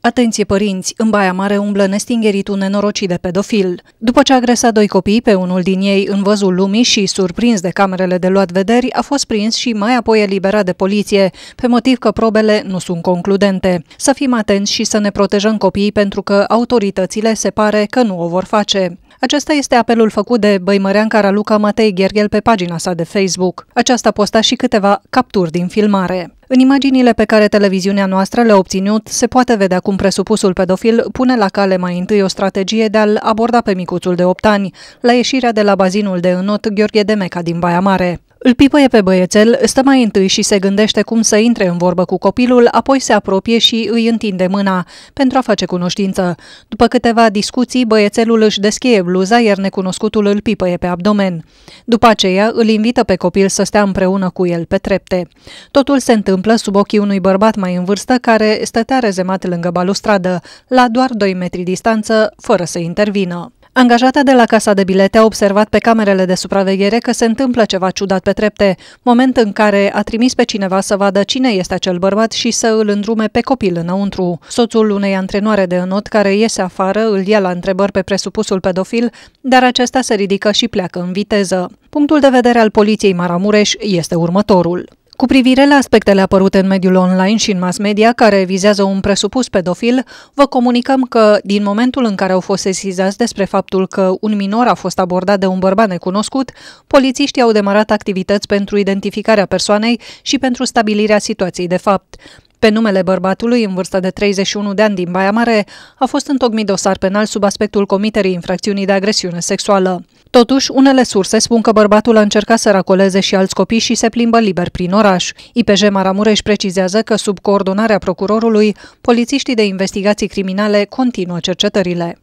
Atenție părinți, în Baia Mare umblă nestingerit un nenorocit de pedofil. După ce a agresat doi copii pe unul din ei în văzul lumii și surprins de camerele de luat vederi, a fost prins și mai apoi eliberat de poliție, pe motiv că probele nu sunt concludente. Să fim atenți și să ne protejăm copiii pentru că autoritățile se pare că nu o vor face. Acesta este apelul făcut de Băimărean Caraluca Matei Gherghel pe pagina sa de Facebook. Aceasta posta și câteva capturi din filmare. În imaginile pe care televiziunea noastră le-a obținut, se poate vedea cum presupusul pedofil pune la cale mai întâi o strategie de a-l aborda pe micuțul de 8 ani, la ieșirea de la bazinul de înot Gheorghe Demeca din Baia Mare. Îl pipăie pe băiețel, stă mai întâi și se gândește cum să intre în vorbă cu copilul, apoi se apropie și îi întinde mâna, pentru a face cunoștință. După câteva discuții, băiețelul își deschie bluza, iar necunoscutul îl pipăie pe abdomen. După aceea, îl invită pe copil să stea împreună cu el pe trepte. Totul se întâmplă sub ochii unui bărbat mai în vârstă care stătea rezemat lângă balustradă, la doar 2 metri distanță, fără să intervină. Angajata de la Casa de Bilete a observat pe camerele de supraveghere că se întâmplă ceva ciudat pe trepte, moment în care a trimis pe cineva să vadă cine este acel bărbat și să îl îndrume pe copil înăuntru. Soțul unei antrenoare de înot care iese afară îl ia la întrebări pe presupusul pedofil, dar acesta se ridică și pleacă în viteză. Punctul de vedere al poliției Maramureș este următorul. Cu privire la aspectele apărute în mediul online și în mass media care vizează un presupus pedofil, vă comunicăm că, din momentul în care au fost sesizați despre faptul că un minor a fost abordat de un bărbat necunoscut, polițiștii au demarat activități pentru identificarea persoanei și pentru stabilirea situației de fapt. Pe numele bărbatului, în vârstă de 31 de ani din Baia Mare, a fost întocmit dosar penal sub aspectul comiterii infracțiunii de agresiune sexuală. Totuși, unele surse spun că bărbatul a încercat să racoleze și alți copii și se plimbă liber prin oraș. IPJ Maramureș precizează că, sub coordonarea procurorului, polițiștii de investigații criminale continuă cercetările.